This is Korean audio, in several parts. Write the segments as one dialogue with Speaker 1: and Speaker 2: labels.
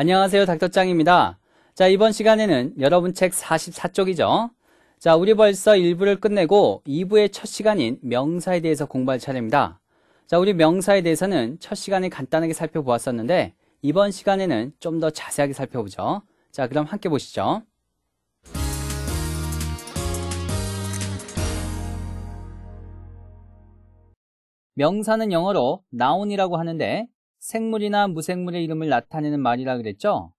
Speaker 1: 안녕하세요. 닥터짱입니다. 자, 이번 시간에는 여러분 책 44쪽이죠. 자, 우리 벌써 1부를 끝내고 2부의 첫 시간인 명사에 대해서 공부할 차례입니다. 자, 우리 명사에 대해서는 첫 시간에 간단하게 살펴보았었는데 이번 시간에는 좀 더 자세하게 살펴보죠. 자, 그럼 함께 보시죠. 명사는 영어로 noun이라고 하는데 생물이나 무생물의 이름을 나타내는 말이라 그랬죠?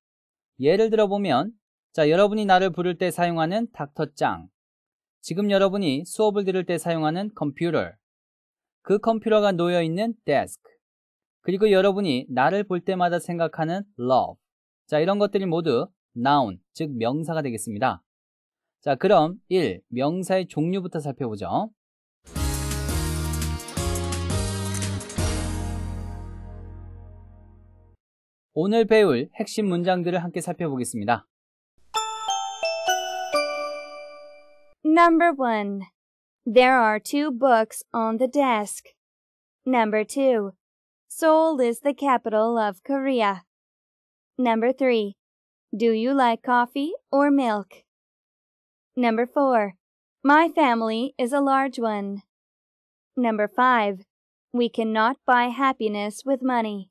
Speaker 1: 예를 들어보면 자 여러분이 나를 부를 때 사용하는 닥터짱 지금 여러분이 수업을 들을 때 사용하는 컴퓨터 그 컴퓨터가 놓여있는 데스크 그리고 여러분이 나를 볼 때마다 생각하는 love 자 이런 것들이 모두 noun 즉 명사가 되겠습니다. 자 그럼 1. 명사의 종류부터 살펴보죠. 오늘 배울 핵심 문장들을 함께 살펴보겠습니다.
Speaker 2: Number 1. There are two books on the desk. Number 2. Seoul is the capital of Korea. Number 3. Do you like coffee or milk? Number 4. My family is a large one. Number 5. We cannot buy happiness with money.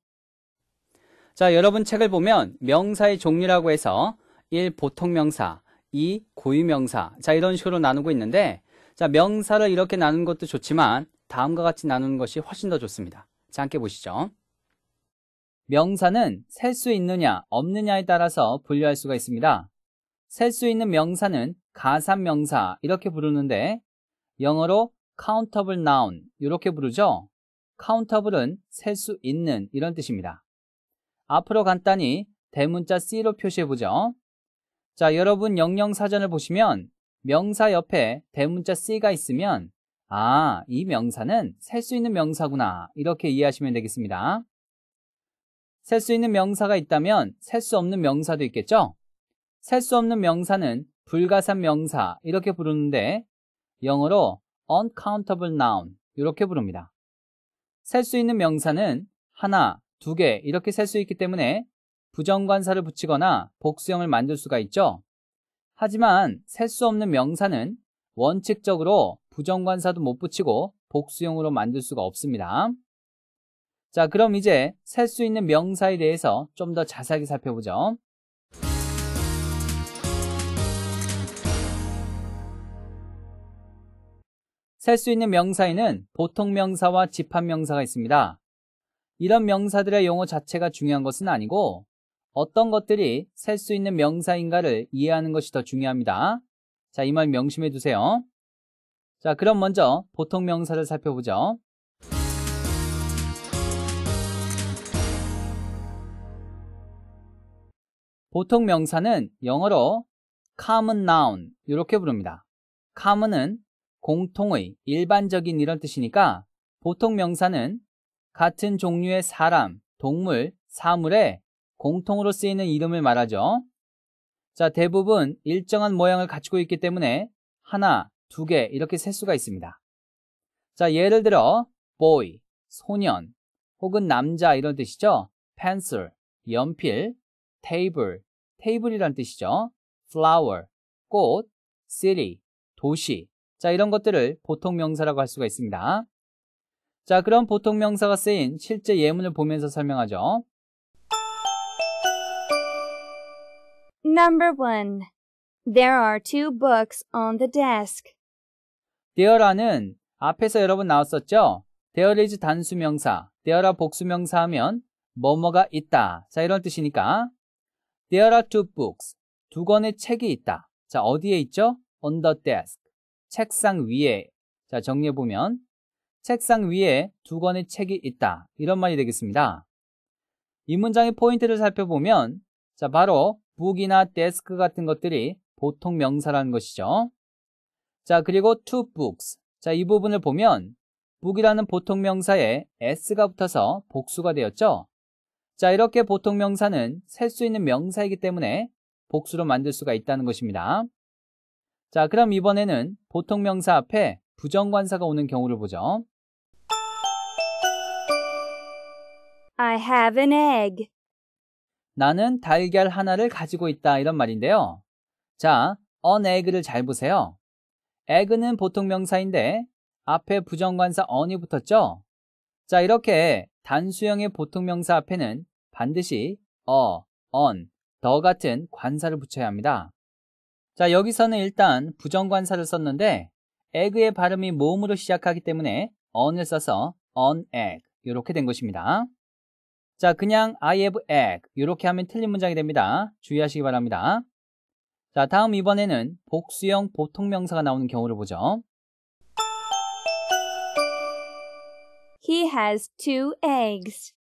Speaker 1: 자, 여러분 책을 보면 명사의 종류라고 해서 1. 보통 명사, 2. 고유 명사. 자, 이런 식으로 나누고 있는데 자, 명사를 이렇게 나누는 것도 좋지만 다음과 같이 나누는 것이 훨씬 더 좋습니다. 자, 함께 보시죠. 명사는 셀 수 있느냐, 없느냐에 따라서 분류할 수가 있습니다. 셀 수 있는 명사는 가산명사 이렇게 부르는데 영어로 countable noun 이렇게 부르죠. countable은 셀 수 있는 이런 뜻입니다. 앞으로 간단히 대문자 C로 표시해보죠. 자, 여러분 영영사전을 보시면 명사 옆에 대문자 C가 있으면 아, 이 명사는 셀 수 있는 명사구나 이렇게 이해하시면 되겠습니다. 셀 수 있는 명사가 있다면 셀 수 없는 명사도 있겠죠? 셀 수 없는 명사는 불가산 명사 이렇게 부르는데 영어로 uncountable noun 이렇게 부릅니다. 셀 수 있는 명사는 하나, 두개 이렇게 셀 수 있기 때문에 부정관사를 붙이거나 복수형을 만들 수가 있죠. 하지만 셀 수 없는 명사는 원칙적으로 부정관사도 못 붙이고 복수형으로 만들 수가 없습니다. 자, 그럼 이제 셀 수 있는 명사에 대해서 좀 더 자세하게 살펴보죠. 셀 수 있는 명사에는 보통 명사와 집합 명사가 있습니다. 이런 명사들의 용어 자체가 중요한 것은 아니고 어떤 것들이 셀 수 있는 명사인가를 이해하는 것이 더 중요합니다. 자, 이 말 명심해 두세요. 자, 그럼 먼저 보통 명사를 살펴보죠. 보통 명사는 영어로 common noun 이렇게 부릅니다. common은 공통의, 일반적인 이런 뜻이니까 보통 명사는 같은 종류의 사람, 동물, 사물에 공통으로 쓰이는 이름을 말하죠. 자, 대부분 일정한 모양을 갖추고 있기 때문에 하나, 두 개 이렇게 셀 수가 있습니다. 자, 예를 들어 boy, 소년, 혹은 남자 이런 뜻이죠. pencil, 연필, table, 테이블이란 뜻이죠. flower, 꽃, city, 도시. 자, 이런 것들을 보통 명사라고 할 수가 있습니다. 자, 그럼 보통 명사가 쓰인 실제 예문을 보면서 설명하죠.
Speaker 2: Number 1. There are two books on the
Speaker 1: desk. There라는 앞에서 여러분 나왔었죠? There is 단수명사, there are 복수명사 하면 뭐뭐가 있다. 자, 이런 뜻이니까 There are two books. 두 권의 책이 있다. 자, 어디에 있죠? On the desk. 책상 위에. 자, 정리해보면 책상 위에 두 권의 책이 있다. 이런 말이 되겠습니다. 이 문장의 포인트를 살펴보면 자, 바로 북이나 데스크 같은 것들이 보통 명사라는 것이죠. 자, 그리고 two books. 자, 이 부분을 보면 북이라는 보통 명사에 s가 붙어서 복수가 되었죠. 자, 이렇게 보통 명사는 셀 수 있는 명사이기 때문에 복수로 만들 수가 있다는 것입니다. 자, 그럼 이번에는 보통 명사 앞에 부정관사가 오는 경우를 보죠.
Speaker 2: I have an egg.
Speaker 1: 나는 달걀 하나를 가지고 있다 이런 말인데요. 자, an egg를 잘 보세요. egg는 보통 명사인데 앞에 부정관사 on이 붙었죠? 자, 이렇게 단수형의 보통 명사 앞에는 반드시 a, on, the 같은 관사를 붙여야 합니다. 자, 여기서는 일단 부정관사를 썼는데 egg의 발음이 모음으로 시작하기 때문에 on을 써서 on egg 이렇게 된 것입니다. 자, 그냥 I have egg 이렇게 하면 틀린 문장이 됩니다. 주의하시기 바랍니다. 자, 다음 이번에는 복수형 보통 명사가 나오는 경우를 보죠. He
Speaker 2: has two eggs.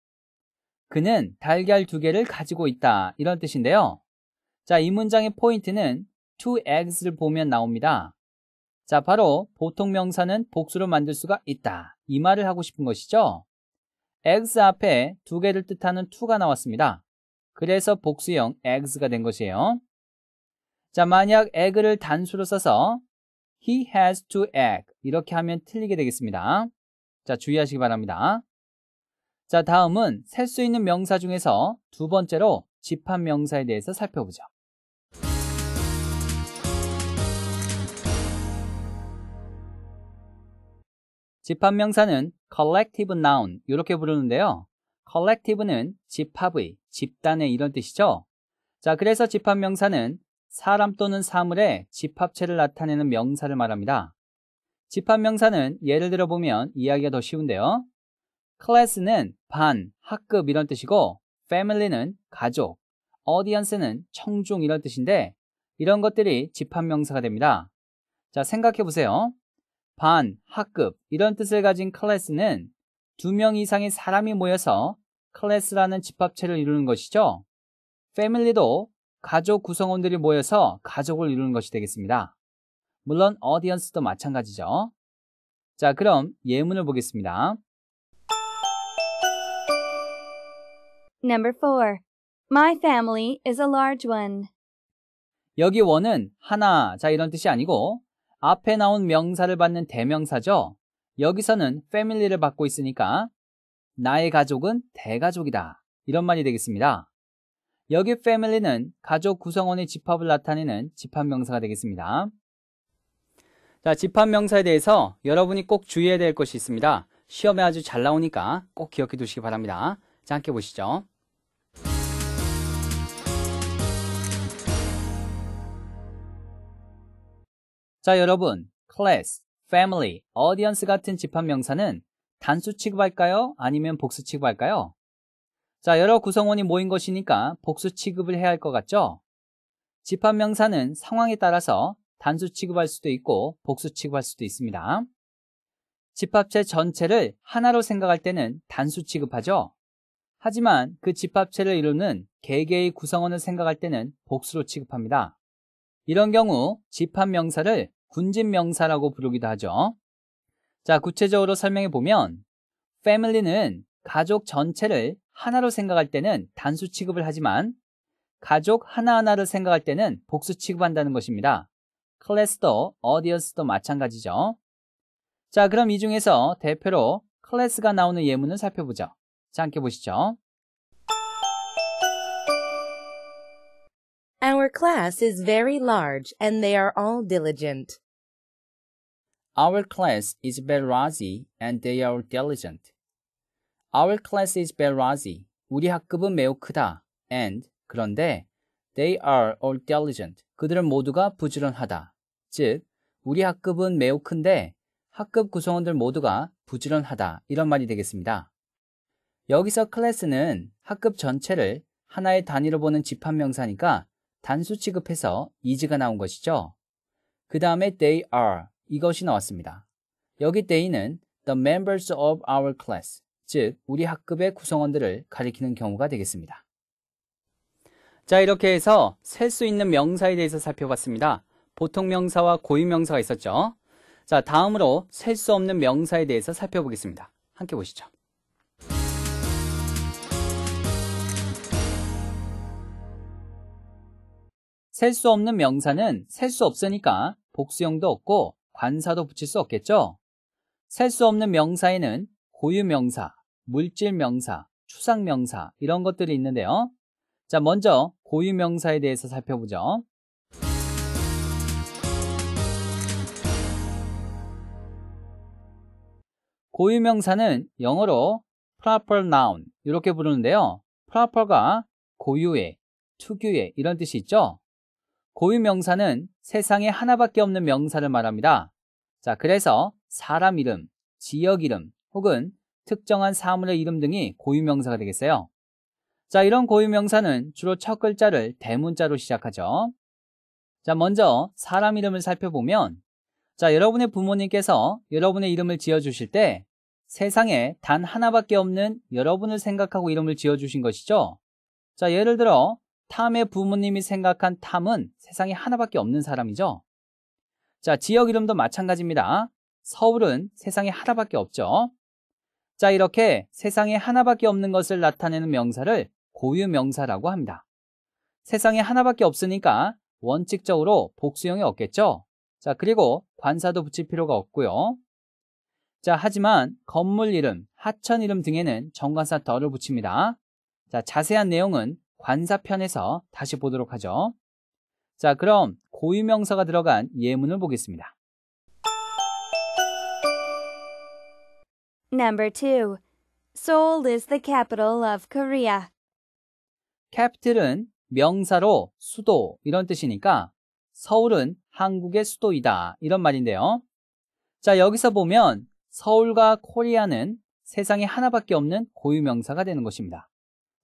Speaker 1: 그는 달걀 두 개를 가지고 있다. 이런 뜻인데요. 자, 이 문장의 포인트는 two eggs를 보면 나옵니다. 자, 바로 보통 명사는 복수로 만들 수가 있다. 이 말을 하고 싶은 것이죠. x 앞에 두 개를 뜻하는 t 가 나왔습니다. 그래서 복수형 x가 된 것이에요. 자, 만약 egg를 단수로 써서 he has to egg 이렇게 하면 틀리게 되겠습니다. 자, 주의하시기 바랍니다. 자, 다음은 셀 수 있는 명사 중에서 두 번째로 집합 명사에 대해서 살펴보죠. 집합명사는 collective noun 이렇게 부르는데요. collective는 집합의, 집단의 이런 뜻이죠. 자, 그래서 집합명사는 사람 또는 사물의 집합체를 나타내는 명사를 말합니다. 집합명사는 예를 들어 보면 이해하기가 더 쉬운데요. c l 클래스는 반, 학급 이런 뜻이고 family는 가족, audience는 청중 이런 뜻인데 이런 것들이 집합명사가 됩니다. 자, 생각해 보세요. 반, 학급 이런 뜻을 가진 클래스는 두 명 이상의 사람이 모여서 클래스라는 집합체를 이루는 것이죠. 패밀리도 가족 구성원들이 모여서 가족을 이루는 것이 되겠습니다. 물론 어디언스도 마찬가지죠. 자, 그럼 예문을 보겠습니다.
Speaker 2: Number 4. My family is a large one.
Speaker 1: 여기 원은 하나, 자 이런 뜻이 아니고 앞에 나온 명사를 받는 대명사죠. 여기서는 family를 받고 있으니까 나의 가족은 대가족이다. 이런 말이 되겠습니다. 여기 family는 가족 구성원의 집합을 나타내는 집합명사가 되겠습니다. 자, 집합명사에 대해서 여러분이 꼭 주의해야 될 것이 있습니다. 시험에 아주 잘 나오니까 꼭 기억해 두시기 바랍니다. 자, 함께 보시죠. 자, 여러분. class, family, audience 같은 집합 명사는 단수 취급할까요? 아니면 복수 취급할까요? 자, 여러 구성원이 모인 것이니까 복수 취급을 해야 할 것 같죠? 집합 명사는 상황에 따라서 단수 취급할 수도 있고 복수 취급할 수도 있습니다. 집합체 전체를 하나로 생각할 때는 단수 취급하죠. 하지만 그 집합체를 이루는 개개의 구성원을 생각할 때는 복수로 취급합니다. 이런 경우 집합명사를 군집명사라고 부르기도 하죠. 자, 구체적으로 설명해 보면 family는 가족 전체를 하나로 생각할 때는 단수 취급을 하지만 가족 하나하나를 생각할 때는 복수 취급한다는 것입니다. 클래스도 어디언스도 마찬가지죠. 자, 그럼 이 중에서 대표로 클래스가 나오는 예문을 살펴보죠. 자, 함께 보시죠. class is very large and they are all diligent. Our class is very large and they are diligent. Our class is very large. 우리 학급은 매우 크다. And 그런데 they are all diligent. 그들은 모두가 부지런하다. 즉 우리 학급은 매우 큰데 학급 구성원들 모두가 부지런하다. 이런 말이 되겠습니다. 여기서 클래스는 학급 전체를 하나의 단위로 보는 집합명사니까 단수 취급해서 is가 나온 것이죠. 그 다음에 they are 이것이 나왔습니다. 여기 they는 the members of our class, 즉 우리 학급의 구성원들을 가리키는 경우가 되겠습니다. 자 이렇게 해서 셀 수 있는 명사에 대해서 살펴봤습니다. 보통 명사와 고유 명사가 있었죠. 자 다음으로 셀 수 없는 명사에 대해서 살펴보겠습니다. 함께 보시죠. 셀수 없는 명사는 셀 수 없으니까 복수형도 없고 관사도 붙일 수 없겠죠? 셀 수 없는 명사에는 고유명사, 물질명사, 추상명사 이런 것들이 있는데요. 자, 먼저 고유명사에 대해서 살펴보죠. 고유명사는 영어로 proper noun 이렇게 부르는데요. proper가 고유의, 특유의 이런 뜻이 있죠. 고유 명사는 세상에 하나밖에 없는 명사를 말합니다. 자, 그래서 사람 이름, 지역 이름 혹은 특정한 사물의 이름 등이 고유 명사가 되겠어요. 자, 이런 고유 명사는 주로 첫 글자를 대문자로 시작하죠. 자, 먼저 사람 이름을 살펴보면 자, 여러분의 부모님께서 여러분의 이름을 지어 주실 때 세상에 단 하나밖에 없는 여러분을 생각하고 이름을 지어 주신 것이죠. 자, 예를 들어 탐의 부모님이 생각한 탐은 세상에 하나밖에 없는 사람이죠. 자, 지역 이름도 마찬가지입니다. 서울은 세상에 하나밖에 없죠. 자, 이렇게 세상에 하나밖에 없는 것을 나타내는 명사를 고유 명사라고 합니다. 세상에 하나밖에 없으니까 원칙적으로 복수형이 없겠죠. 자, 그리고 관사도 붙일 필요가 없고요. 자, 하지만 건물 이름, 하천 이름 등에는 정관사 덜을 붙입니다. 자, 자세한 내용은 관사편에서 다시 보도록 하죠. 자, 그럼 고유명사가 들어간 예문을 보겠습니다.
Speaker 2: Number 2. Seoul is the capital of Korea.
Speaker 1: c a p 은 명사로 수도 이런 뜻이니까 서울은 한국의 수도이다 이런 말인데요. 자, 여기서 보면 서울과 코리아는 세상에 하나밖에 없는 고유명사가 되는 것입니다.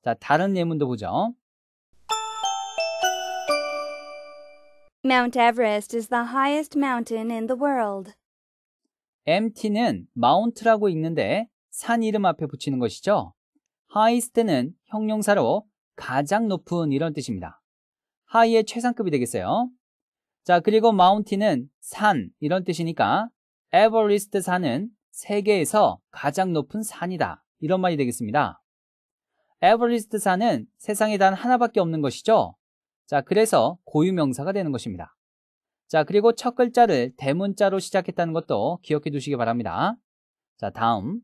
Speaker 1: 자, 다른 예문도 보죠.
Speaker 2: Mount Everest is the highest mountain in the
Speaker 1: world. MT는 마운트라고 읽는데 산 이름 앞에 붙이는 것이죠. highest는 형용사로 가장 높은 이런 뜻입니다. 하 i 의 최상급이 되겠어요. 자, 그리고 마운 u n 은산 이런 뜻이니까 에버리스트 산은 세계에서 가장 높은 산이다. 이런 말이 되겠습니다. 에버리스트사는 세상에 단 하나밖에 없는 것이죠. 자, 그래서 고유명사가 되는 것입니다. 자, 그리고 첫 글자를 대문자로 시작했다는 것도 기억해 두시기 바랍니다. 자, 다음.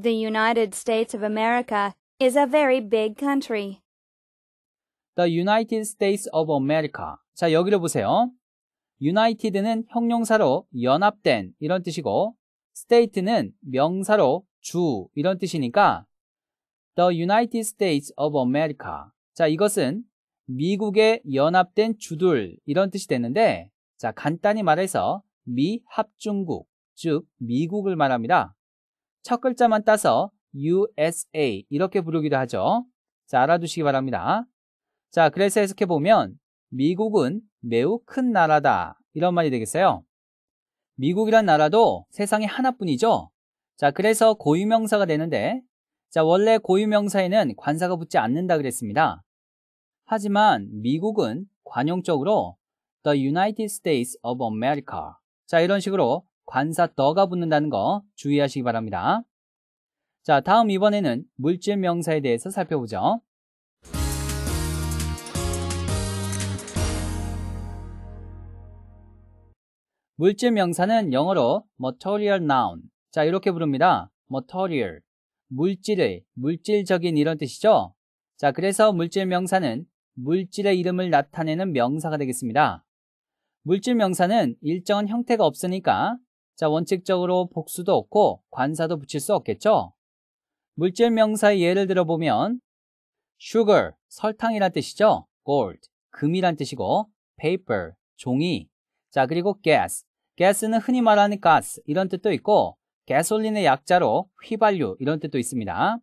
Speaker 2: The United States of America is a very big country.
Speaker 1: The United States of America. 자, 여기를 보세요. United는 형용사로 연합된 이런 뜻이고, state는 명사로 주 이런 뜻이니까 The United States of America. 자, 이것은 미국의 연합된 주들 이런 뜻이 되는데 자, 간단히 말해서 미 합중국, 즉 미국을 말합니다. 첫 글자만 따서 USA 이렇게 부르기도 하죠. 자, 알아두시기 바랍니다. 자, 그래서 해석해 보면 미국은 매우 큰 나라다. 이런 말이 되겠어요. 미국이란 나라도 세상에 하나뿐이죠. 자, 그래서 고유명사가 되는데 자, 원래 고유명사에는 관사가 붙지 않는다 그랬습니다. 하지만 미국은 관용적으로 The United States of America 자, 이런 식으로 관사 더가 붙는다는 거 주의하시기 바랍니다. 자, 다음 이번에는 물질 명사에 대해서 살펴보죠. 물질 명사는 영어로 material noun, 자, 이렇게 부릅니다. material. 물질의, 물질적인 이런 뜻이죠. 자, 그래서 물질 명사는 물질의 이름을 나타내는 명사가 되겠습니다. 물질 명사는 일정한 형태가 없으니까 자, 원칙적으로 복수도 없고 관사도 붙일 수 없겠죠. 물질 명사의 예를 들어보면 sugar, 설탕이란 뜻이죠. gold, 금이란 뜻이고 paper, 종이. 자, 그리고 gas. gas는 흔히 말하는 가스 이런 뜻도 있고 가솔린의 약자로 휘발유 이런 뜻도 있습니다.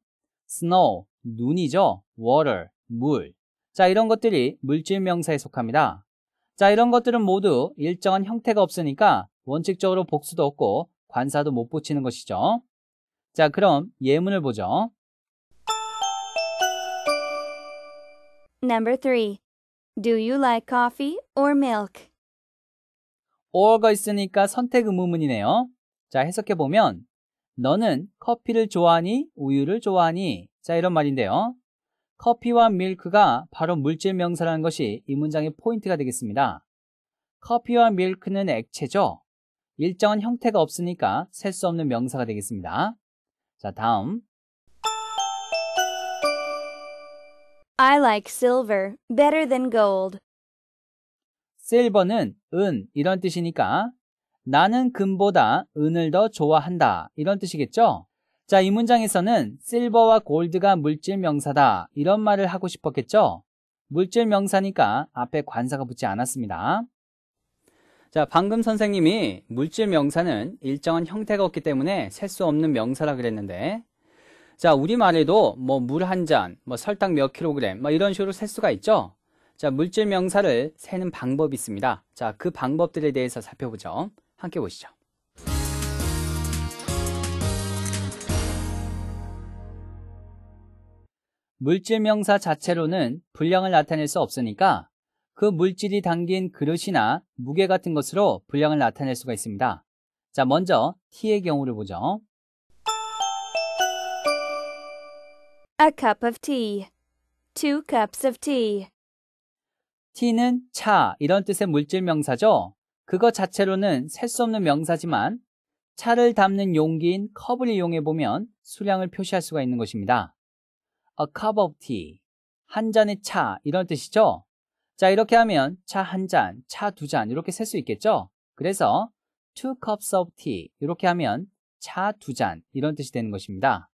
Speaker 1: snow 눈이죠. water 물. 자, 이런 것들이 물질 명사에 속합니다. 자, 이런 것들은 모두 일정한 형태가 없으니까 원칙적으로 복수도 없고 관사도 못 붙이는 것이죠. 자, 그럼 예문을 보죠.
Speaker 2: Number 3. Do you like coffee or
Speaker 1: milk? or가 있으니까 선택 의무문이네요. 자, 해석해 보면 너는 커피를 좋아하니 우유를 좋아하니 자, 이런 말인데요. 커피와 밀크가 바로 물질 명사라는 것이 이 문장의 포인트가 되겠습니다. 커피와 밀크는 액체죠. 일정한 형태가 없으니까 셀 수 없는 명사가 되겠습니다. 자, 다음.
Speaker 2: I like silver better than gold.
Speaker 1: 실버는 은 이런 뜻이니까 나는 금보다 은을 더 좋아한다. 이런 뜻이겠죠? 자, 이 문장에서는 실버와 골드가 물질 명사다. 이런 말을 하고 싶었겠죠? 물질 명사니까 앞에 관사가 붙지 않았습니다. 자, 방금 선생님이 물질 명사는 일정한 형태가 없기 때문에 셀 수 없는 명사라 그랬는데 자, 우리말에도 뭐 물 한 잔, 뭐 설탕 몇 킬로그램, 뭐 이런 식으로 셀 수가 있죠? 자, 물질 명사를 세는 방법이 있습니다. 자, 그 방법들에 대해서 살펴보죠. 함께 보시죠. 물질 명사 자체로는 분량을 나타낼 수 없으니까 그 물질이 담긴 그릇이나 무게 같은 것으로 분량을 나타낼 수가 있습니다. 자, 먼저 T의 경우를 보죠. A cup
Speaker 2: of tea. Two cups of tea.
Speaker 1: T는 차 이런 뜻의 물질 명사죠. 그것 자체로는 셀 수 없는 명사지만 차를 담는 용기인 컵을 이용해 보면 수량을 표시할 수가 있는 것입니다. A cup of tea. 한 잔의 차 이런 뜻이죠. 자 이렇게 하면 차 한 잔, 차 두 잔 이렇게 셀 수 있겠죠. 그래서 two cups of tea 이렇게 하면 차 두 잔 이런 뜻이 되는 것입니다.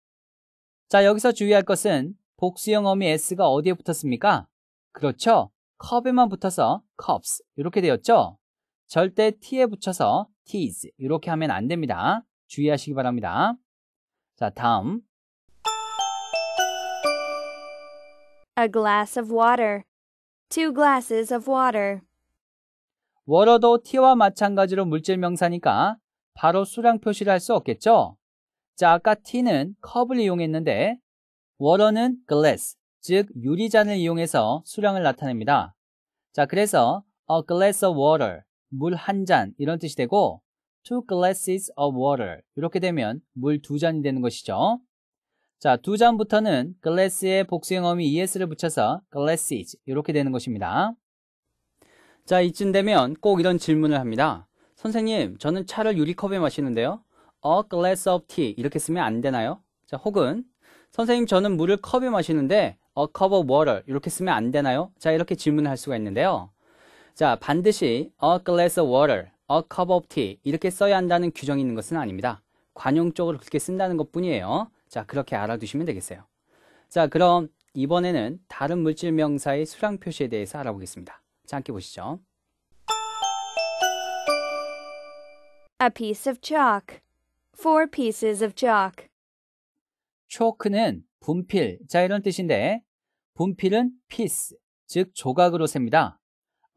Speaker 1: 자 여기서 주의할 것은 복수형 어미 s가 어디에 붙었습니까? 그렇죠. 컵에만 붙어서 cups 이렇게 되었죠. 절대 t에 붙여서 tis 이렇게 하면 안 됩니다. 주의하시기 바랍니다. 자, 다음.
Speaker 2: A glass of water. Two glasses of water.
Speaker 1: 워러도 t와 마찬가지로 물질 명사니까 바로 수량 표시를 할 수 없겠죠? 자, 아까 t는 컵을 이용했는데 워러는 glass, 즉 유리잔을 이용해서 수량을 나타냅니다. 자, 그래서 a glass of water 물한잔 이런 뜻이 되고 two glasses of water 이렇게 되면 물 두 잔이 되는 것이죠. 자, 두 잔부터는 glass의 복수형어미 es를 붙여서 glasses 이렇게 되는 것입니다. 자, 이쯤 되면 꼭 이런 질문을 합니다. 선생님, 저는 차를 유리컵에 마시는데요. a glass of tea 이렇게 쓰면 안 되나요? 자, 혹은 선생님, 저는 물을 컵에 마시는데 a cup of water 이렇게 쓰면 안 되나요? 자, 이렇게 질문을 할 수가 있는데요. 자, 반드시 a glass of water, a cup of tea 이렇게 써야 한다는 규정이 있는 것은 아닙니다. 관용적으로 그렇게 쓴다는 것 뿐이에요. 자, 그렇게 알아두시면 되겠어요. 자, 그럼 이번에는 다른 물질 명사의 수량 표시에 대해서 알아보겠습니다. 자, 함께 보시죠.
Speaker 2: A piece of chalk. Four pieces of chalk.
Speaker 1: 초크는 분필. 자, 이런 뜻인데 분필은 piece, 즉 조각으로 셉니다.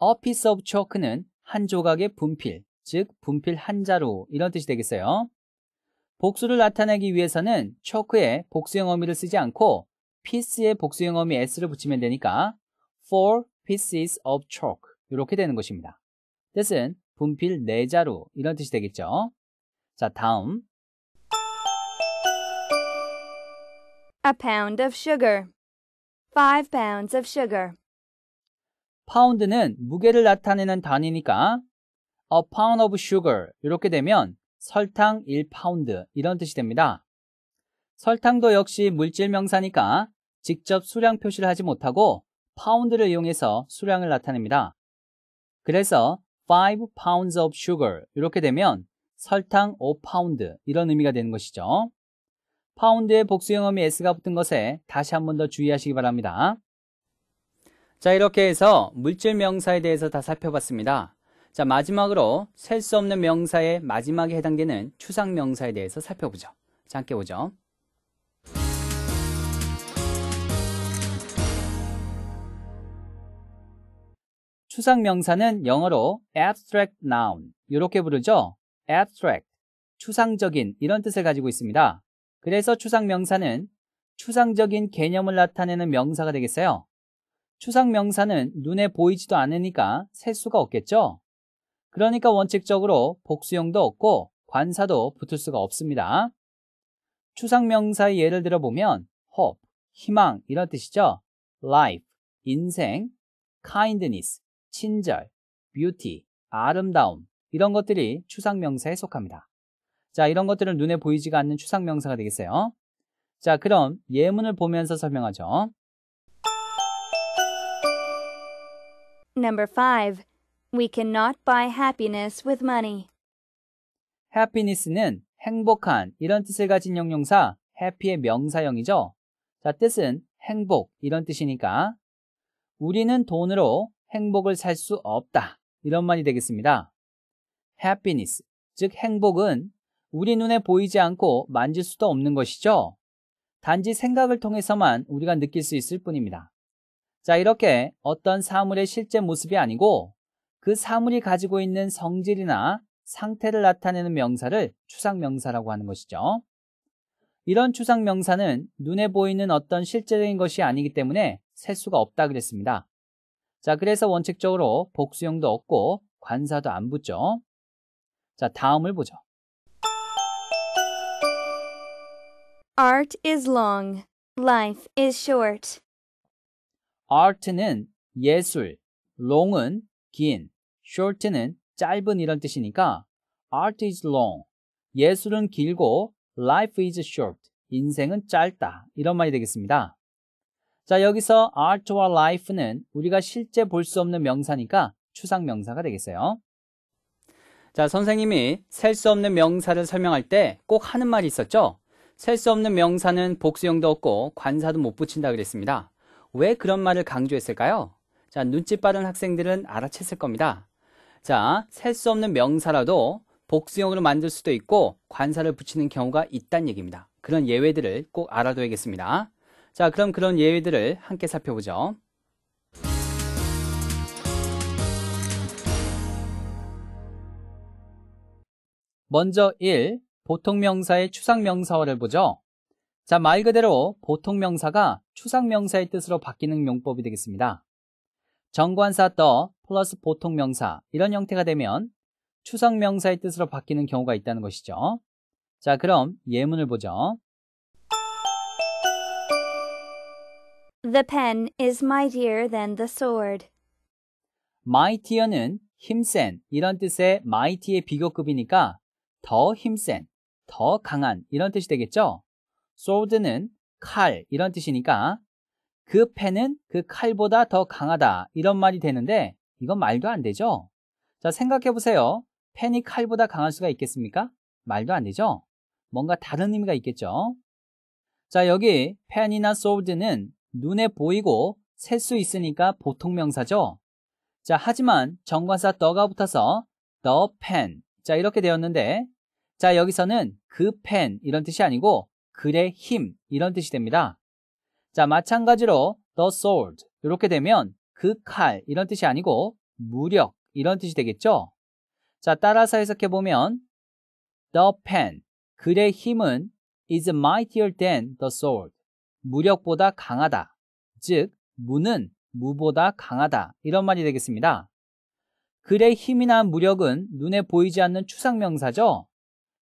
Speaker 1: A piece of chalk는 한 조각의 분필, 즉 분필 한 자루 이런 뜻이 되겠어요. 복수를 나타내기 위해서는 chalk에 복수형 어미를 쓰지 않고 piece에 복수형 어미 s를 붙이면 되니까 four pieces of chalk 이렇게 되는 것입니다. 뜻은 분필 네 자루 이런 뜻이 되겠죠. 자, 다음
Speaker 2: A pound of sugar. Five pounds of sugar.
Speaker 1: 파운드는 무게를 나타내는 단위니까 a pound of sugar 이렇게 되면 설탕 1파운드 이런 뜻이 됩니다. 설탕도 역시 물질 명사니까 직접 수량 표시를 하지 못하고 파운드를 이용해서 수량을 나타냅니다. 그래서 5 pounds of sugar 이렇게 되면 설탕 5파운드 이런 의미가 되는 것이죠. 파운드의 복수형음이 s가 붙은 것에 다시 한 번 더 주의하시기 바랍니다. 자, 이렇게 해서 물질 명사에 대해서 다 살펴봤습니다. 자, 마지막으로 셀 수 없는 명사의 마지막에 해당되는 추상 명사에 대해서 살펴보죠. 자, 함께 보죠. 추상 명사는 영어로 abstract noun 이렇게 부르죠. abstract 추상적인 이런 뜻을 가지고 있습니다. 그래서 추상 명사는 추상적인 개념을 나타내는 명사가 되겠어요. 추상 명사는 눈에 보이지도 않으니까 셀 수가 없겠죠? 그러니까 원칙적으로 복수형도 없고 관사도 붙을 수가 없습니다. 추상 명사의 예를 들어보면 hope, 희망 이런 뜻이죠. life, 인생, kindness, 친절, beauty, 아름다움 이런 것들이 추상 명사에 속합니다. 자, 이런 것들은 눈에 보이지가 않는 추상 명사가 되겠어요. 자, 그럼 예문을 보면서 설명하죠.
Speaker 2: Number 5. We cannot buy happiness with money.
Speaker 1: happiness는 행복한 이런 뜻을 가진 형용사 happy의 명사형이죠. 자, 뜻은 행복 이런 뜻이니까 우리는 돈으로 행복을 살 수 없다. 이런 말이 되겠습니다. happiness, 즉 행복은 우리 눈에 보이지 않고 만질 수도 없는 것이죠. 단지 생각을 통해서만 우리가 느낄 수 있을 뿐입니다. 자, 이렇게 어떤 사물의 실제 모습이 아니고 그 사물이 가지고 있는 성질이나 상태를 나타내는 명사를 추상명사라고 하는 것이죠. 이런 추상명사는 눈에 보이는 어떤 실제적인 것이 아니기 때문에 셀 수가 없다 그랬습니다. 자, 그래서 원칙적으로 복수형도 없고 관사도 안 붙죠. 자, 다음을 보죠.
Speaker 2: Art is long, life is short.
Speaker 1: art는 예술, long은 긴, short는 짧은 이런 뜻이니까 art is long, 예술은 길고 life is short, 인생은 짧다 이런 말이 되겠습니다. 자 여기서 art와 life는 우리가 실제 볼 수 없는 명사니까 추상 명사가 되겠어요. 자 선생님이 셀 수 없는 명사를 설명할 때 꼭 하는 말이 있었죠. 셀 수 없는 명사는 복수형도 없고 관사도 못 붙인다 그랬습니다. 왜 그런 말을 강조했을까요? 자, 눈치 빠른 학생들은 알아챘을 겁니다. 자, 셀 수 없는 명사라도 복수형으로 만들 수도 있고 관사를 붙이는 경우가 있다는 얘기입니다. 그런 예외들을 꼭 알아둬야겠습니다. 자, 그럼 그런 예외들을 함께 살펴보죠. 먼저 1. 보통명사의 추상명사어를 보죠. 자, 말 그대로 보통 명사가 추상 명사의 뜻으로 바뀌는 용법이 되겠습니다. 정관사 떠 플러스 보통 명사 이런 형태가 되면 추상 명사의 뜻으로 바뀌는 경우가 있다는 것이죠. 자, 그럼 예문을 보죠.
Speaker 2: The pen is mightier than the sword.
Speaker 1: mightier는 힘센 이런 뜻의 might의 비교급이니까 더 힘센, 더 강한 이런 뜻이 되겠죠? sword는 칼 이런 뜻이니까 그 펜은 그 칼보다 더 강하다 이런 말이 되는데 이건 말도 안 되죠. 자 생각해 보세요. 펜이 칼보다 강할 수가 있겠습니까? 말도 안 되죠. 뭔가 다른 의미가 있겠죠. 자 여기 펜이나 sword는 눈에 보이고 셀 수 있으니까 보통 명사죠. 자 하지만 정관사 더가 붙어서 the pen 자 이렇게 되었는데 자 여기서는 그 펜 이런 뜻이 아니고 글의 힘 이런 뜻이 됩니다. 자, 마찬가지로 the sword 이렇게 되면 그 칼 이런 뜻이 아니고 무력 이런 뜻이 되겠죠. 자, 따라서 해석해 보면 the pen 글의 힘은 is mightier than the sword 무력보다 강하다. 즉, 무는 무보다 강하다. 이런 말이 되겠습니다. 글의 힘이나 무력은 눈에 보이지 않는 추상명사죠.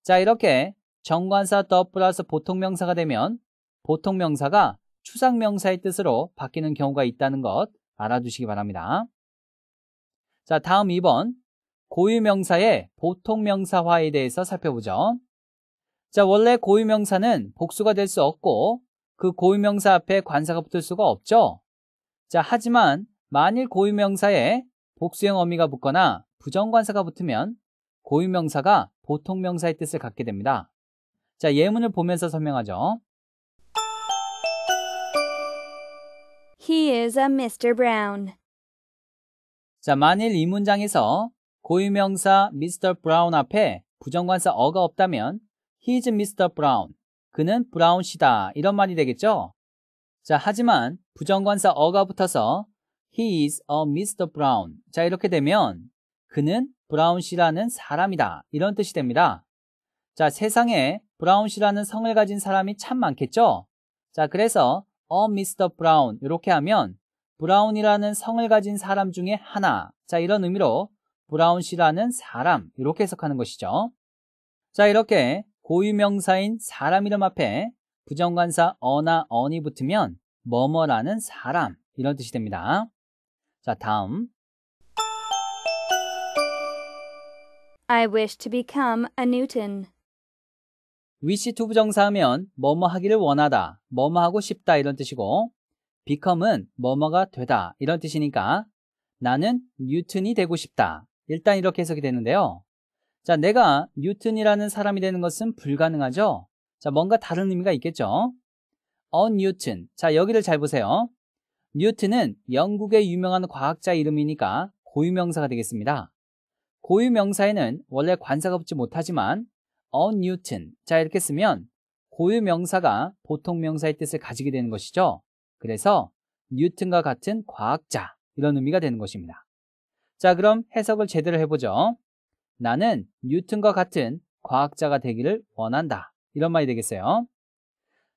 Speaker 1: 자, 이렇게 정관사 더 플러스 보통 명사가 되면 보통 명사가 추상 명사의 뜻으로 바뀌는 경우가 있다는 것 알아두시기 바랍니다. 자, 다음 2번. 고유 명사의 보통 명사화에 대해서 살펴보죠. 자, 원래 고유 명사는 복수가 될 수 없고 그 고유 명사 앞에 관사가 붙을 수가 없죠. 자, 하지만 만일 고유 명사에 복수형 어미가 붙거나 부정관사가 붙으면 고유 명사가 보통 명사의 뜻을 갖게 됩니다. 자, 예문을 보면서 설명하죠.
Speaker 2: He is a Mr. Brown.
Speaker 1: 자, 만일 이 문장에서 고유명사 Mr. Brown 앞에 부정관사 어가 없다면 He's Mr. Brown. 그는 브라운 씨다. 이런 말이 되겠죠? 자, 하지만 부정관사 어가 붙어서 He is a Mr. Brown. 자, 이렇게 되면 그는 브라운 씨라는 사람이다. 이런 뜻이 됩니다. 자, 세상에 브라운씨라는 성을 가진 사람이 참 많겠죠? 자, 그래서 어 미스터 브라운 이렇게 하면 브라운이라는 성을 가진 사람 중에 하나. 자, 이런 의미로 브라운씨라는 사람 이렇게 해석하는 것이죠. 자, 이렇게 고유명사인 사람 이름 앞에 부정관사 어나 언이 붙으면 뭐뭐라는 사람 이런 뜻이 됩니다. 자, 다음.
Speaker 2: I wish to become a Newton.
Speaker 1: 위시 투 부정사하면 뭐뭐 하기를 원하다, 뭐뭐 하고 싶다 이런 뜻이고 become은 뭐뭐가 되다 이런 뜻이니까 나는 뉴튼이 되고 싶다. 일단 이렇게 해석이 되는데요. 자, 내가 뉴튼이라는 사람이 되는 것은 불가능하죠. 자, 뭔가 다른 의미가 있겠죠. Newton. 어, 자, 여기를 잘 보세요. 뉴튼은 영국의 유명한 과학자 이름이니까 고유명사가 되겠습니다. 고유명사에는 원래 관사가 붙지 못하지만 a Newton. 자, 이렇게 쓰면 고유 명사가 보통 명사의 뜻을 가지게 되는 것이죠. 그래서 뉴튼과 같은 과학자 이런 의미가 되는 것입니다. 자, 그럼 해석을 제대로 해보죠. 나는 뉴튼과 같은 과학자가 되기를 원한다. 이런 말이 되겠어요.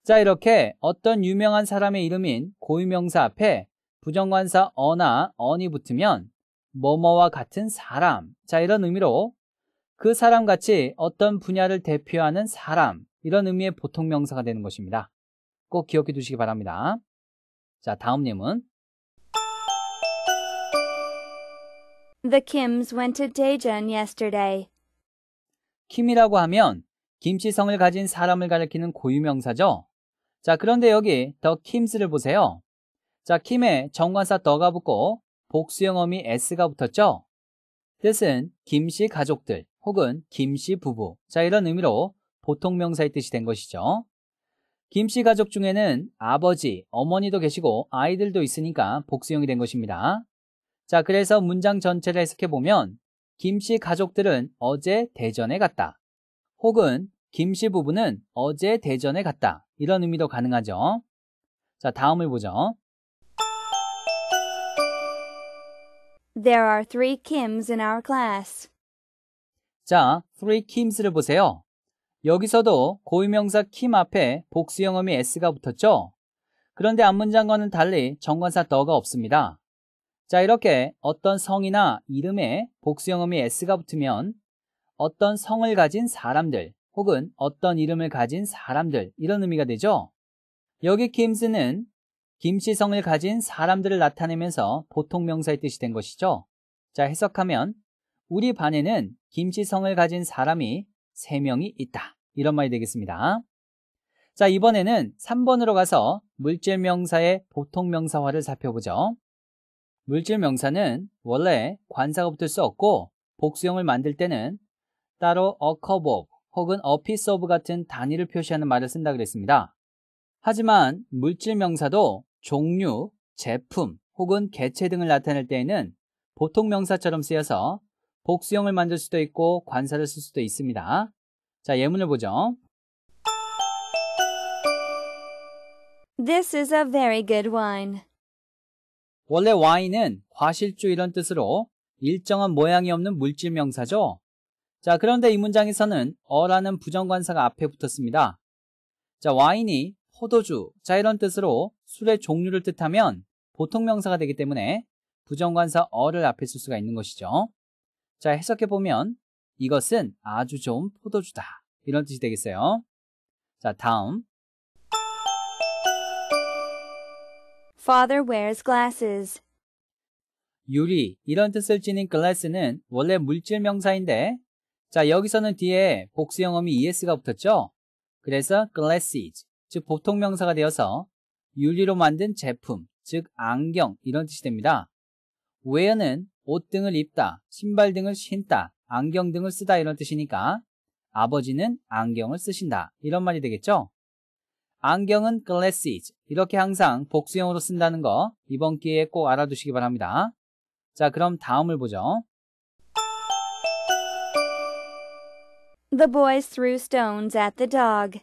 Speaker 1: 자, 이렇게 어떤 유명한 사람의 이름인 고유명사 앞에 부정관사 어나 언이 붙으면 뭐뭐와 같은 사람. 자, 이런 의미로 그 사람 같이 어떤 분야를 대표하는 사람, 이런 의미의 보통 명사가 되는 것입니다. 꼭 기억해 두시기 바랍니다. 자, 다음 예문.
Speaker 2: The Kims went to Daejeon yesterday.
Speaker 1: 킴이라고 하면 김치성을 가진 사람을 가리키는 고유명사죠. 자, 그런데 여기 더 킴스를 보세요. 자, 킴에 정관사 더가 붙고 복수형어미 s가 붙었죠. 뜻은 김씨 가족들, 혹은 김씨 부부. 자, 이런 의미로 보통 명사의 뜻이 된 것이죠. 김씨 가족 중에는 아버지, 어머니도 계시고 아이들도 있으니까 복수형이 된 것입니다. 자, 그래서 문장 전체를 해석해 보면 김씨 가족들은 어제 대전에 갔다. 혹은 김씨 부부는 어제 대전에 갔다. 이런 의미도 가능하죠. 자, 다음을 보죠.
Speaker 2: There are three Kims in our
Speaker 1: class. 자, three Kims를 보세요. 여기서도 고유명사 Kim 앞에 복수형음이 S가 붙었죠? 그런데 앞문장과는 달리 정관사 더가 없습니다. 자, 이렇게 어떤 성이나 이름에 복수형음이 S가 붙으면 어떤 성을 가진 사람들 혹은 어떤 이름을 가진 사람들 이런 의미가 되죠? 여기 Kims는 김씨성을 가진 사람들을 나타내면서 보통 명사의 뜻이 된 것이죠. 자, 해석하면 우리 반에는 김치성을 가진 사람이 3명이 있다. 이런 말이 되겠습니다. 자, 이번에는 3번으로 가서 물질 명사의 보통 명사화를 살펴보죠. 물질 명사는 원래 관사가 붙을 수 없고 복수형을 만들 때는 따로 a c u r of 혹은 a piece of 같은 단위를 표시하는 말을 쓴다 그랬습니다. 하지만 물질 명사도 종류, 제품 혹은 개체 등을 나타낼 때에는 보통 명사처럼 쓰여서 복수형을 만들 수도 있고 관사를 쓸 수도 있습니다. 자, 예문을 보죠.
Speaker 2: This is a very good wine.
Speaker 1: 원래 와인은 과실주 이런 뜻으로 일정한 모양이 없는 물질 명사죠. 자, 그런데 이 문장에서는 어라는 부정관사가 앞에 붙었습니다. 자, 와인이 포도주, 자 이런 뜻으로 술의 종류를 뜻하면 보통 명사가 되기 때문에 부정관사 어를 앞에 쓸 수가 있는 것이죠. 자, 해석해 보면 이것은 아주 좋은 포도주다. 이런 뜻이 되겠어요. 자, 다음. Father
Speaker 2: wears glasses.
Speaker 1: 유리 이런 뜻을 지닌 글래스는 원래 물질 명사인데 자, 여기서는 뒤에 복수 영어이 es가 붙었죠? 그래서 glasses 즉 보통 명사가 되어서 유리로 만든 제품 즉 안경 이런 뜻이 됩니다. wear는 옷 등을 입다, 신발 등을 신다, 안경 등을 쓰다 이런 뜻이니까 아버지는 안경을 쓰신다 이런 말이 되겠죠? 안경은 glasses 이렇게 항상 복수형으로 쓴다는 거 이번 기회에 꼭 알아두시기 바랍니다. 자 그럼 다음을 보죠.
Speaker 2: The b o y threw stones at the dog.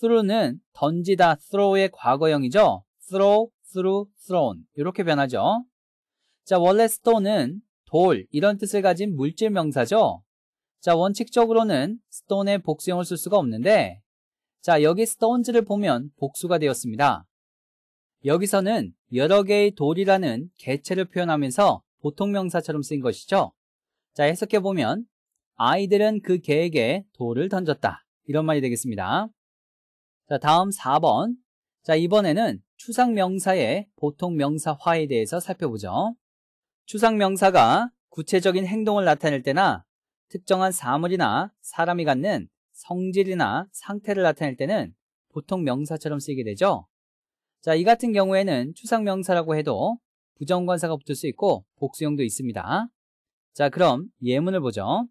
Speaker 1: throw는 던지다 throw의 과거형이죠. throw, t h r o u thrown 이렇게 변하죠. 자, 원래 s t o n e 은돌 이런 뜻을 가진 물질 명사죠. 자, 원칙적으로는 s t o n e 의 복수형을 쓸 수가 없는데 자, 여기 s t o n e 즈를 보면 복수가 되었습니다. 여기서는 여러 개의 돌이라는 개체를 표현하면서 보통 명사처럼 쓰인 것이죠. 자, 해석해 보면 아이들은 그 개에게 돌을 던졌다. 이런 말이 되겠습니다. 자, 다음 4번. 자, 이번에는 추상 명사의 보통 명사화에 대해서 살펴보죠. 추상 명사가 구체적인 행동을 나타낼 때나 특정한 사물이나 사람이 갖는 성질이나 상태를 나타낼 때는 보통 명사처럼 쓰이게 되죠. 자, 이 같은 경우에는 추상 명사라고 해도 부정관사가 붙을 수 있고 복수형도 있습니다. 자, 그럼 예문을 보죠.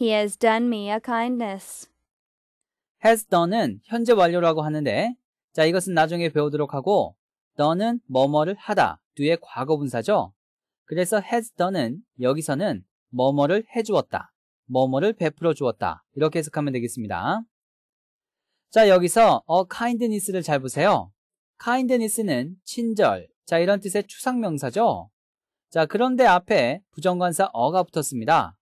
Speaker 2: He has done me a kindness.
Speaker 1: has done은 현재 완료라고 하는데 자, 이것은 나중에 배우도록 하고 done은 뭐뭐를 하다 뒤에 과거분사죠. 그래서 has done은 여기서는 뭐뭐를 해주었다, 뭐뭐를 베풀어 주었다 이렇게 해석하면 되겠습니다. 자 여기서 a 어, kindness를 잘 보세요. kindness는 친절, 자 이런 뜻의 추상명사죠. 자 그런데 앞에 부정관사 어가 붙었습니다.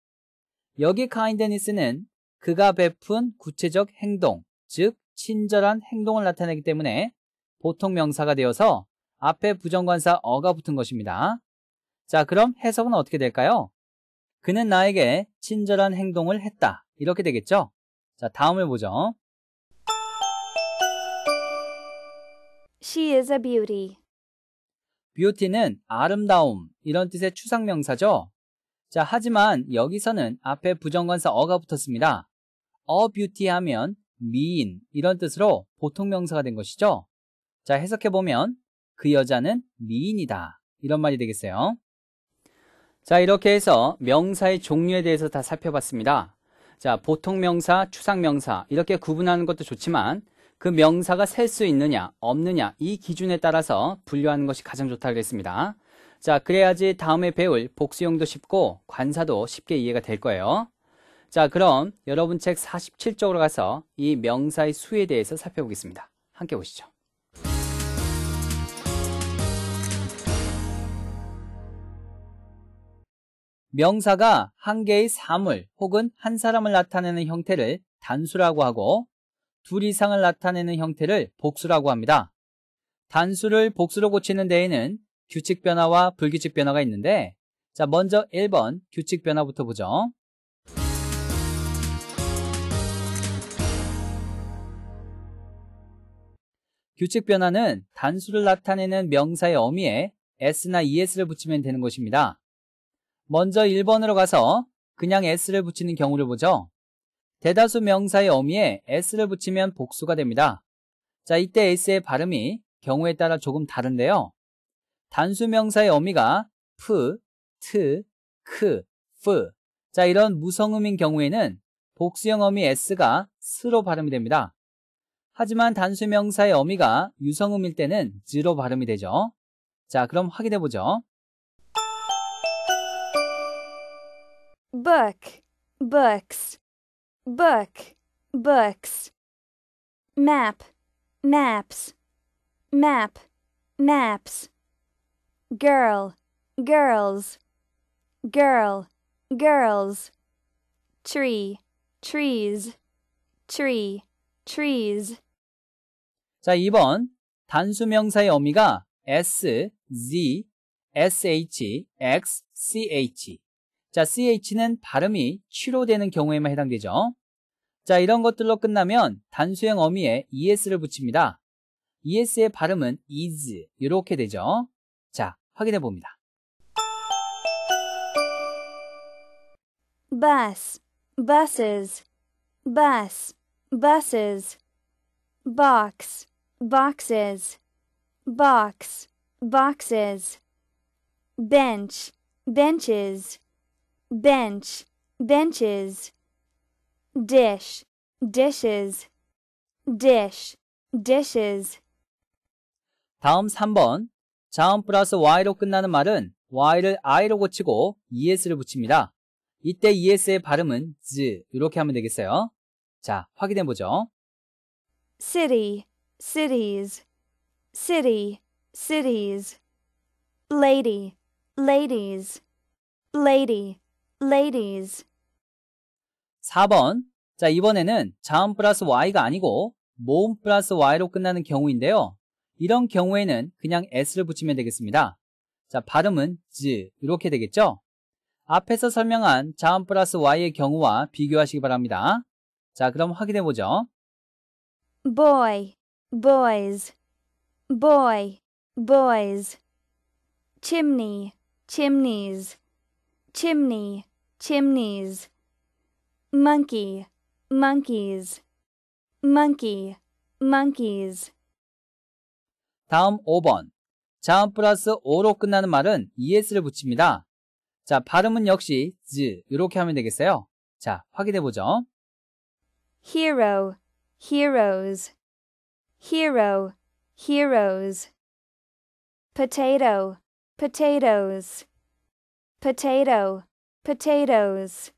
Speaker 1: 여기 kindness는 그가 베푼 구체적 행동, 즉 친절한 행동을 나타내기 때문에 보통 명사가 되어서 앞에 부정관사 어가 붙은 것입니다. 자, 그럼 해석은 어떻게 될까요? 그는 나에게 친절한 행동을 했다. 이렇게 되겠죠? 자, 다음을 보죠.
Speaker 2: She is a beauty.
Speaker 1: 뷰티는 아름다움 이런 뜻의 추상명사죠. 자, 하지만 여기서는 앞에 부정관사 어가 붙었습니다. 어 뷰티 하면 미인 이런 뜻으로 보통명사가 된 것이죠. 자, 해석해보면 그 여자는 미인이다. 이런 말이 되겠어요. 자, 이렇게 해서 명사의 종류에 대해서 다 살펴봤습니다. 자, 보통 명사, 추상 명사 이렇게 구분하는 것도 좋지만 그 명사가 셀 수 있느냐, 없느냐 이 기준에 따라서 분류하는 것이 가장 좋다고 했습니다. 자, 그래야지 다음에 배울 복수형도 쉽고 관사도 쉽게 이해가 될 거예요. 자, 그럼 여러분 책 47쪽으로 가서 이 명사의 수에 대해서 살펴보겠습니다. 함께 보시죠. 명사가 한 개의 사물 혹은 한 사람을 나타내는 형태를 단수라고 하고 둘 이상을 나타내는 형태를 복수라고 합니다. 단수를 복수로 고치는 데에는 규칙 변화와 불규칙 변화가 있는데 자 먼저 1번 규칙 변화부터 보죠. 규칙 변화는 단수를 나타내는 명사의 어미에 s나 es를 붙이면 되는 것입니다. 먼저 1번으로 가서 그냥 s를 붙이는 경우를 보죠. 대다수 명사의 어미에 s를 붙이면 복수가 됩니다. 자, 이때 s의 발음이 경우에 따라 조금 다른데요. 단수 명사의 어미가 푸, 트, 크, 푸. 자, 이런 무성음인 경우에는 복수형 어미 s가 스로 발음이 됩니다. 하지만 단수 명사의 어미가 유성음일 때는 즈로 발음이 되죠. 자, 그럼 확인해 보죠.
Speaker 2: book, books, book, books. Map, maps, map, maps. Girl, girls, girl, girls. Tree, trees, tree, trees.
Speaker 1: 자, 2번. z s 어미가 s, z, sh, x, ch. 자, ch는 발음이 취로 되는 경우에만 해당되죠. 자, 이런 것들로 끝나면 단수형 어미에 es를 붙입니다. es의 발음은 is 이렇게 되죠. 자, 확인해 봅니다. bus,
Speaker 2: buses, bus, buses, box, boxes, box, boxes, bench, benches, bench, benches, dish, dishes, dish,
Speaker 1: dishes. 다음 3번. 자음 플러스 y로 끝나는 말은 y를 i로 고치고 es를 붙입니다. 이때 es의 발음은 z 이렇게 하면 되겠어요. 자, 확인해 보죠.
Speaker 2: city, cities, city, cities, lady, ladies, lady. ladies.
Speaker 1: 4번. 자, 이번에는 자음 플러스 y가 아니고 모음 플러스 y로 끝나는 경우인데요. 이런 경우에는 그냥 s를 붙이면 되겠습니다. 자, 발음은 z 이렇게 되겠죠? 앞에서 설명한 자음 플러스 y의 경우와 비교하시기 바랍니다. 자, 그럼 확인해 보죠.
Speaker 2: boy, boys, boy, boys, chimney, chimneys chimney, chimneys. monkey, monkeys. monkey, monkeys.
Speaker 1: 다음 5번. 자음 플러스 오로 끝나는 말은 es를 붙입니다. 자, 발음은 역시 z 이렇게 하면 되겠어요. 자, 확인해 보죠.
Speaker 2: hero, heroes. hero, heroes. potato, potatoes. potato, potatoes.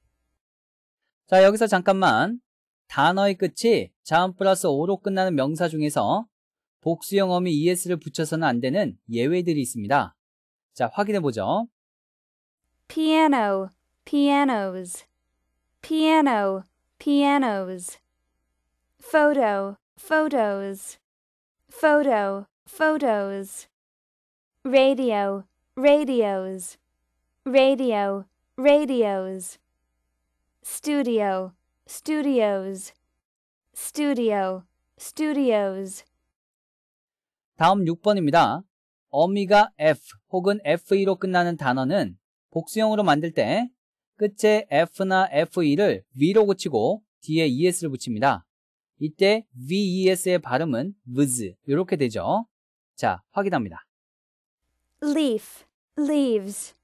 Speaker 1: 자, 여기서 잠깐만. 단어의 끝이 자음 플러스 오로 끝나는 명사 중에서 복수형 어미 es를 붙여서는 안 되는 예외들이 있습니다. 자, 확인해 보죠.
Speaker 2: piano, pianos, piano, pianos, photo, photos, photo, photos, radio, radios, radio, radios. studio, studios. studio, studios.
Speaker 1: 다음 6번입니다. 어미가 F 혹은 FE로 끝나는 단어는 복수형으로 만들 때 끝에 F나 FE를 V로 고치고 뒤에 ES를 붙입니다. 이때 VES의 발음은 VZ 이렇게 되죠. 자, 확인합니다.
Speaker 2: leaf, leaves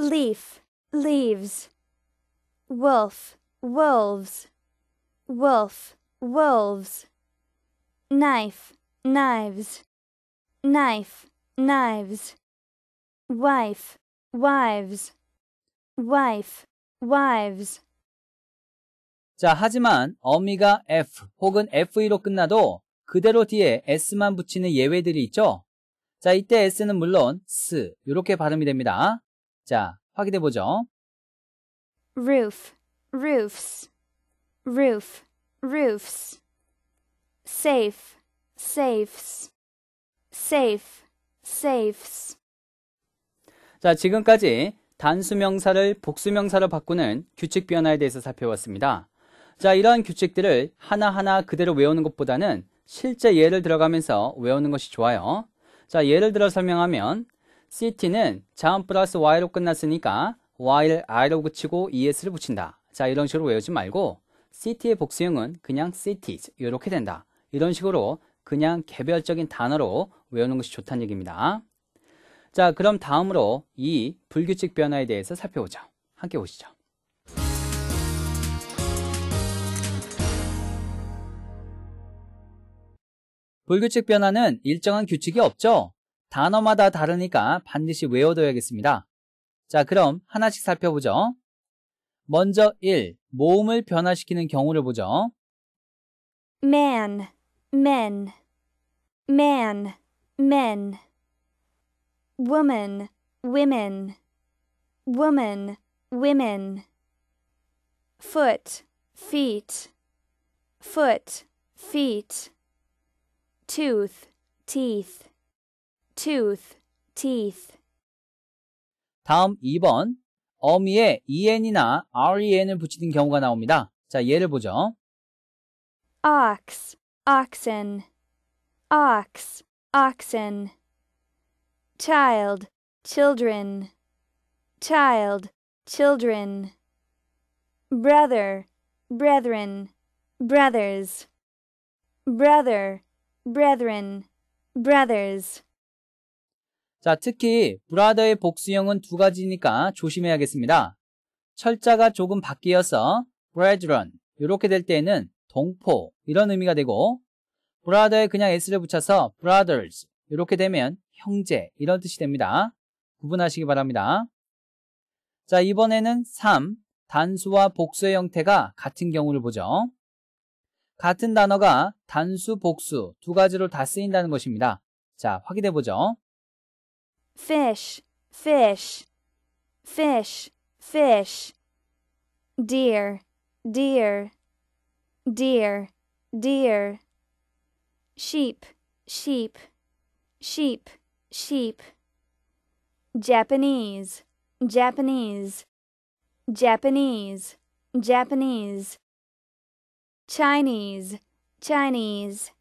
Speaker 2: leaf, leaves. wolf, wolves. wolf, wolves. knife, knives. knife, knives. wife, wives. wife, wives.
Speaker 1: 자, 하지만 어미가 f 혹은 fe로 끝나도 그대로 뒤에 s만 붙이는 예외들이 있죠. 자, 이때 s는 물론 s 이렇게 발음이 됩니다. 자, 확인해 보죠.
Speaker 2: roof, roofs, roof, roofs. safe, safes, safe, safes.
Speaker 1: 자, 지금까지 단수명사를 복수명사로 바꾸는 규칙 변화에 대해서 살펴봤습니다. 자, 이러한 규칙들을 하나하나 그대로 외우는 것보다는 실제 예를 들어가면서 외우는 것이 좋아요. 자, 예를 들어 설명하면 c t 는 자음 플러스 y로 끝났으니까 y를 i로 붙이고 es를 붙인다. 자 이런 식으로 외우지 말고 c t 의 복수형은 그냥 c t s 이렇게 된다. 이런 식으로 그냥 개별적인 단어로 외우는 것이 좋다는 얘기입니다. 자 그럼 다음으로 이 불규칙 변화에 대해서 살펴보죠. 함께 보시죠. 불규칙 변화는 일정한 규칙이 없죠. 단어마다 다르니까 반드시 외워둬야겠습니다. 자, 그럼 하나씩 살펴보죠. 먼저 1. 모음을 변화시키는 경우를 보죠.
Speaker 2: man, men, man, men, woman, women, woman, women, foot, feet, foot, feet, tooth, teeth, tooth, teeth.
Speaker 1: 다음 2번 어미에 en이나 ren을 붙이는 경우가 나옵니다. 자, 예를 보죠.
Speaker 2: ox, oxen, ox, oxen. child, children, child, children. brother, brethren, brothers. brother, brethren, brothers.
Speaker 1: 자, 특히 브라더의 복수형은 두 가지니까 조심해야겠습니다. 철자가 조금 바뀌어서 brethren 이렇게 될 때에는 동포 이런 의미가 되고 브라더에 그냥 s를 붙여서 brothers 이렇게 되면 형제 이런 뜻이 됩니다. 구분하시기 바랍니다. 자, 이번에는 3. 단수와 복수의 형태가 같은 경우를 보죠. 같은 단어가 단수, 복수 두 가지로 다 쓰인다는 것입니다. 자, 확인해 보죠. fish,
Speaker 2: fish, fish, fish. Deer, deer, deer, deer. Sheep, sheep, sheep, sheep. Japanese, Japanese, Japanese, Japanese. Chinese, Chinese,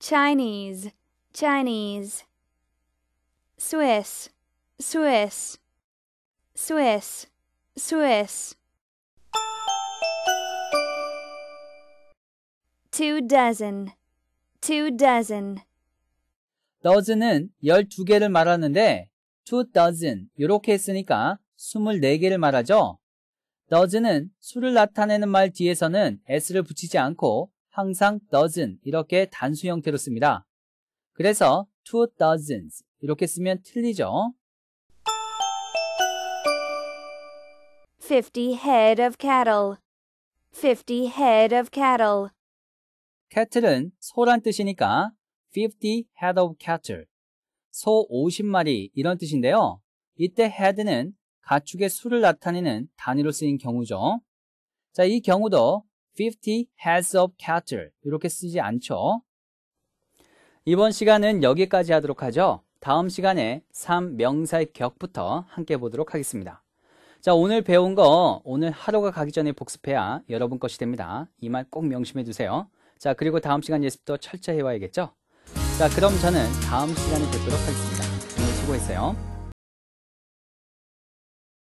Speaker 2: Chinese, Chinese. Swiss, Swiss, Swiss, Swiss. Two dozen, two
Speaker 1: dozen. dozen은 12개를 말하는데 two dozen 이렇게 쓰니까 24개를 말하죠. dozen은 수를 나타내는 말 뒤에서는 s를 붙이지 않고 항상 dozen 이렇게 단수 형태로 씁니다. 그래서 two dozens 이렇게 쓰면 틀리죠.
Speaker 2: 50 head of cattle. 50 head of cattle.
Speaker 1: cattle은 소란 뜻이니까 50 head of cattle. 소 50마리 이런 뜻인데요. 이때 head는 가축의 수를 나타내는 단위로 쓰인 경우죠. 자, 이 경우도 50 heads of cattle 이렇게 쓰지 않죠. 이번 시간은 여기까지 하도록 하죠. 다음 시간에 3 명사의 격부터 함께 보도록 하겠습니다. 자, 오늘 배운 거 오늘 하루가 가기 전에 복습해야 여러분 것이 됩니다. 이 말 꼭 명심해 두세요. 자, 그리고 다음 시간 예습도 철저히 해와야겠죠? 자, 그럼 저는 다음 시간에 뵙도록 하겠습니다. 오늘 수고했어요.